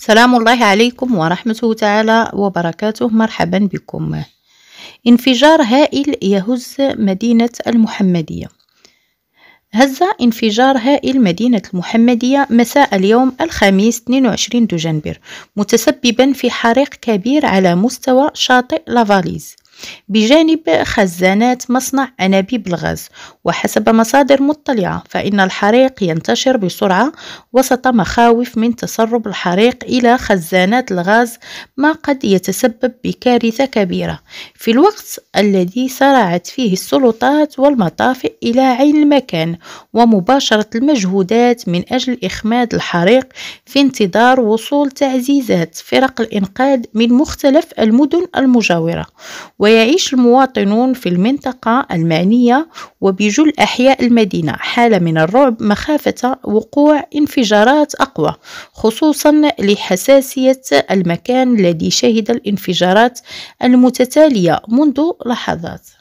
سلام الله عليكم ورحمته تعالى وبركاته مرحبا بكم انفجار هائل يهز مدينة المحمدية هز انفجار هائل مدينة المحمدية مساء اليوم الخميس 22 دجنبر متسببا في حريق كبير على مستوى شاطئ لافاليز بجانب خزانات مصنع أنابيب الغاز وحسب مصادر مطلعة فإن الحريق ينتشر بسرعة وسط مخاوف من تسرب الحريق إلى خزانات الغاز ما قد يتسبب بكارثة كبيرة في الوقت الذي سرعت فيه السلطات والمطافئ إلى عين المكان ومباشرة المجهودات من أجل إخماد الحريق في انتظار وصول تعزيزات فرق الإنقاذ من مختلف المدن المجاورة ويعيش المواطنون في المنطقة المعنية وبجل أحياء المدينة حالة من الرعب مخافة وقوع انفجارات أقوى خصوصا لحساسية المكان الذي شهد الانفجارات المتتالية منذ لحظات